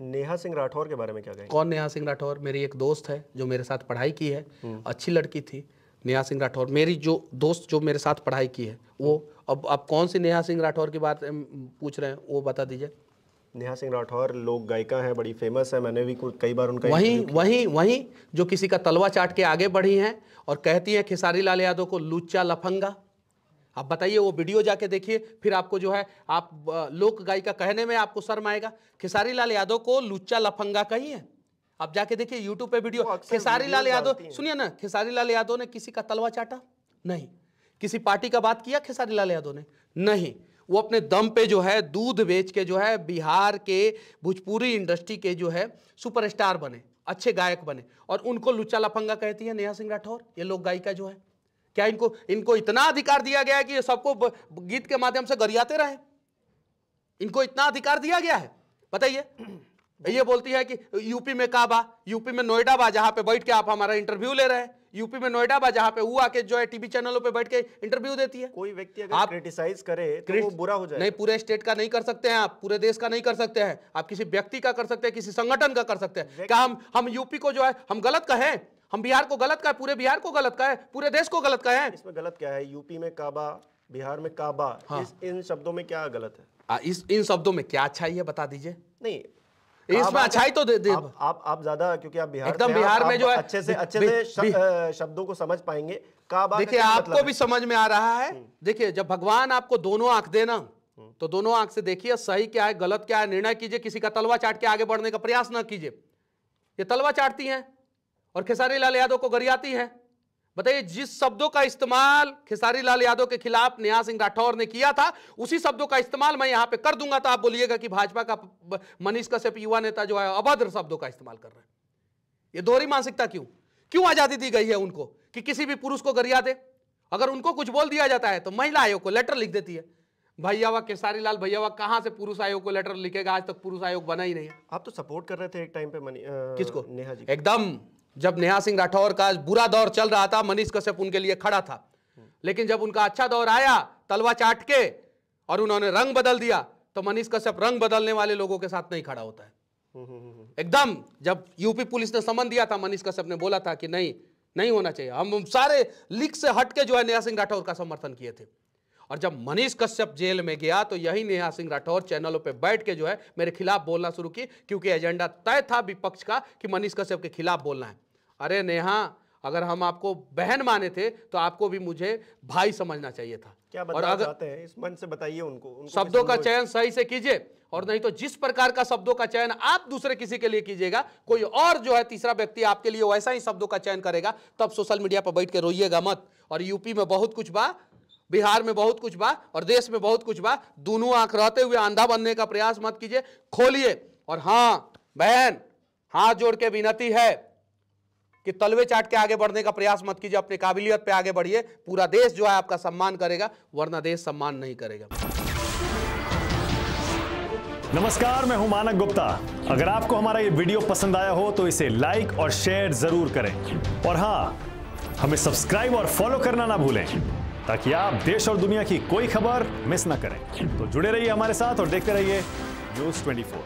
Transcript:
नेहा सिंह राठौर के बारे में क्या कहेंगे कौन नेहा सिंह राठौर मेरी एक दोस्त है जो मेरे साथ पढ़ाई की है हम्म। अच्छी लड़की थी नेहा सिंह राठौर मेरी जो दोस्त जो मेरे साथ पढ़ाई की है वो हम्म। अब आप कौन सी नेहा सिंह राठौर की बात पूछ रहे हैं वो बता दीजिए नेहा सिंह राठौर लोक गायिका है बड़ी फेमस है मैंने भी कई बार उनका वहीं वहीं वहीं जो किसी का तलवा चाट के आगे बढ़ी हैं और कहती हैं खेसारी लाल यादव को लुच्चा लफंगा आप बताइए वो वीडियो जाके देखिए फिर आपको जो है आप लोक गायिका कहने में आपको शर्म आएगा खेसारी लाल यादव को लुच्चा लफंगा कहिए आप जाके देखिए यूट्यूब पे वीडियो खेसारी लाल यादव सुनिए ना खेसारी लाल यादव ने किसी का तलवा चाटा नहीं किसी पार्टी का बात किया खेसारी लाल यादव ने नहीं वो अपने दम पे जो है दूध बेच के जो है बिहार के भोजपुरी इंडस्ट्री के जो है सुपरस्टार बने अच्छे गायक बने और उनको लुच्चा लफंगा कहती है नेहा सिंह राठौर ये लोक गायिका जो है क्या इनको इनको इतना अधिकार दिया गया है कि सबको गीत के माध्यम से गरियाते रहे इनको इतना अधिकार दिया गया है बताइए ये बोलती है कि यूपी में काबा यूपी में नोएडा बा जहां पे बैठ के आप हमारा इंटरव्यू ले रहे हैं यूपी में नोएडा बा जहां पे हुआ के जो है टीवी चैनलों पे बैठ के इंटरव्यू देती है कोई व्यक्ति अगर आप क्रिटिसाइज करे तो वो बुरा हो जाए नहीं पूरे स्टेट का नहीं कर सकते हैं आप पूरे देश का नहीं कर सकते हैं आप किसी व्यक्ति का कर सकते हैं किसी संगठन का कर सकते हैं क्या हम हम यूपी को जो है हम गलत कहें हम बिहार को गलत का पूरे बिहार को गलत कहे पूरे देश को गलत का है इसमें गलत क्या है यूपी में काबा बिहार में काबा हाँ। इस इन शब्दों में क्या गलत है आ, इस इन शब्दों में क्या अच्छाई है बता दीजिए नहीं इसमें अच्छाई तो दे, दे आप आप, आप ज्यादा क्योंकि आप बिहार एकदम बिहार में जो है अच्छे से अच्छे से शब्दों को समझ पाएंगे काबा देखिए आपको मतलब भी समझ में आ रहा है हम्म। देखिए जब भगवान आपको दोनों आंख देना हम्म। तो दोनों आंख से देखिए सही क्या है गलत क्या है निर्णय कीजिए किसी का तलवा चाट के आगे बढ़ने का प्रयास ना कीजिए ये तलवा चाटती हैं और खेसारी लाल यादव को गरियाती है बताइए जिस शब्दों का इस्तेमाल खेसारी लाल यादव के खिलाफ नेहा सिंह राठौर ने किया था उसी शब्दों का इस्तेमाल मैं यहां पे कर दूंगा तो आप बोलिएगा कि भाजपा का मनीष कश्यप युवा नेता जो है अभद्र शब्दों का इस्तेमाल कर रहे हैं ये दोहरी मानसिकता क्यों क्यों आजादी दी गई है उनको कि किसी भी पुरुष को गरिया दे अगर उनको कुछ बोल दिया जाता है तो महिला आयोग को लेटर लिख देती है भैया वा केसारी लाल भैया वा कहां से पुरुष आयोग को लेटर लिखेगा आज तक पुरुष आयोग बना ही नहीं है आप तो सपोर्ट कर रहे थे एक टाइम पे मनी आ, किसको नेहा जी एकदम जब नेहा सिंह राठौर का बुरा दौर चल रहा था मनीष कश्यप उनके लिए खड़ा था लेकिन जब उनका अच्छा दौर आया तलवा चाट के और उन्होंने रंग बदल दिया तो मनीष कश्यप रंग बदलने वाले लोगों के साथ नहीं खड़ा होता है एकदम जब यूपी पुलिस ने समन दिया था मनीष कश्यप ने बोला था कि नहीं नहीं होना चाहिए हम सारे लीक से हट के जो है नेहा सिंह राठौर का समर्थन किए थे और जब मनीष कश्यप जेल में गया तो यही नेहा सिंह राठौर चैनलों पे बैठ के जो है मेरे खिलाफ बोलना शुरू की क्योंकि एजेंडा तय था विपक्ष का कि मनीष कश्यप के खिलाफ बोलना है अरे नेहा अगर हम आपको बहन माने थे तो आपको भी मुझे भाई समझना चाहिए था क्या और अगर चाहते हैं इस मन से बताइए उनको, उनको शब्दों का चयन सही से कीजिए और नहीं तो जिस प्रकार का शब्दों का चयन आप दूसरे किसी के लिए कीजिएगा कोई और जो है तीसरा व्यक्ति आपके लिए वैसा ही शब्दों का चयन करेगा तब सोशल मीडिया पर बैठ के रोइएगा मत और यूपी में बहुत कुछ बा बिहार में बहुत कुछ बा और देश में बहुत कुछ बा दोनों आंख रहते हुए आंधा बनने का प्रयास मत कीजिए खोलिए और हाँ बहन हाथ जोड़ के विनती है कि तलवे चाट के आगे बढ़ने का प्रयास मत कीजिए अपने काबिलियत पे आगे बढ़िए पूरा देश जो है आपका सम्मान करेगा वरना देश सम्मान नहीं करेगा नमस्कार मैं हूं मानक गुप्ता अगर आपको हमारा ये वीडियो पसंद आया हो तो इसे लाइक और शेयर जरूर करें और हाँ हमें सब्सक्राइब और फॉलो करना ना भूलें ताकि आप देश और दुनिया की कोई खबर मिस ना करें तो जुड़े रहिए हमारे साथ और देखते रहिए न्यूज फोर